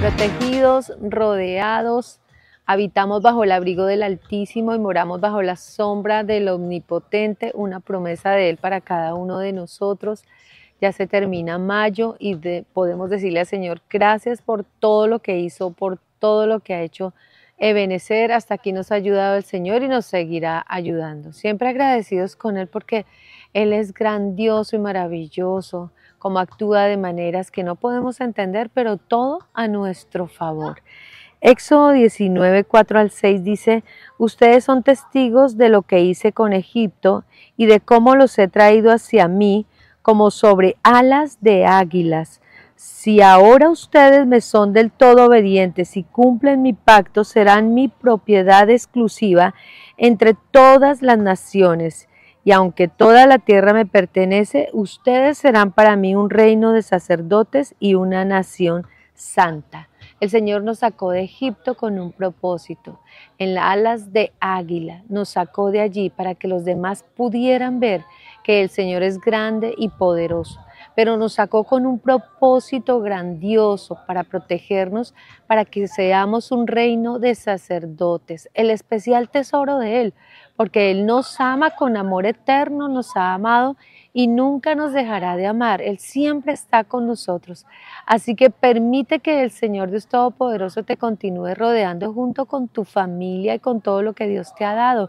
Protegidos, rodeados, habitamos bajo el abrigo del Altísimo y moramos bajo la sombra del Omnipotente, una promesa de Él para cada uno de nosotros. Ya se termina mayo y podemos decirle al Señor, gracias por todo lo que hizo, por todo lo que ha hecho Ebenecer. Hasta aquí nos ha ayudado el Señor y nos seguirá ayudando. Siempre agradecidos con Él porque él es grandioso y maravilloso, como actúa de maneras que no podemos entender, pero todo a nuestro favor. Éxodo 19, 4 al 6 dice, Ustedes son testigos de lo que hice con Egipto y de cómo los he traído hacia mí como sobre alas de águilas. Si ahora ustedes me son del todo obedientes y cumplen mi pacto, serán mi propiedad exclusiva entre todas las naciones y aunque toda la tierra me pertenece, ustedes serán para mí un reino de sacerdotes y una nación santa. El Señor nos sacó de Egipto con un propósito, en las alas de águila, nos sacó de allí para que los demás pudieran ver que el Señor es grande y poderoso, pero nos sacó con un propósito grandioso para protegernos, para que seamos un reino de sacerdotes, el especial tesoro de Él, porque Él nos ama con amor eterno, nos ha amado y nunca nos dejará de amar. Él siempre está con nosotros. Así que permite que el Señor Dios Todopoderoso te continúe rodeando junto con tu familia y con todo lo que Dios te ha dado.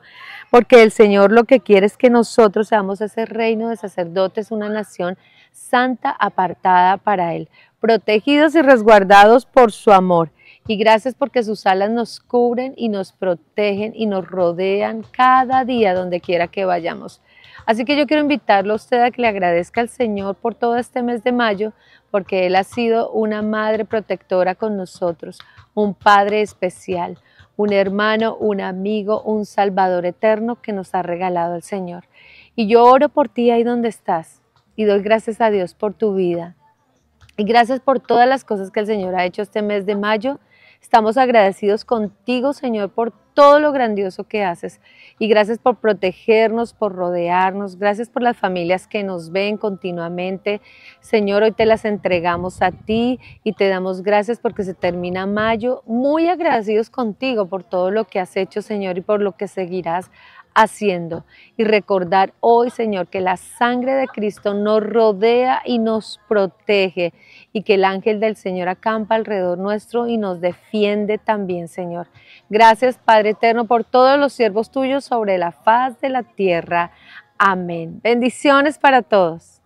Porque el Señor lo que quiere es que nosotros seamos ese reino de sacerdotes, una nación santa apartada para Él, protegidos y resguardados por su amor. Y gracias porque sus alas nos cubren y nos protegen y nos rodean cada día donde quiera que vayamos. Así que yo quiero invitarlo a usted a que le agradezca al Señor por todo este mes de mayo, porque Él ha sido una madre protectora con nosotros, un padre especial, un hermano, un amigo, un salvador eterno que nos ha regalado el Señor. Y yo oro por ti ahí donde estás y doy gracias a Dios por tu vida. Y gracias por todas las cosas que el Señor ha hecho este mes de mayo Estamos agradecidos contigo, Señor, por todo lo grandioso que haces. Y gracias por protegernos, por rodearnos. Gracias por las familias que nos ven continuamente. Señor, hoy te las entregamos a ti y te damos gracias porque se termina mayo. Muy agradecidos contigo por todo lo que has hecho, Señor, y por lo que seguirás haciendo. Y recordar hoy, Señor, que la sangre de Cristo nos rodea y nos protege y que el ángel del Señor acampa alrededor nuestro y nos defiende también, Señor. Gracias, Padre Eterno, por todos los siervos tuyos sobre la faz de la tierra. Amén. Bendiciones para todos.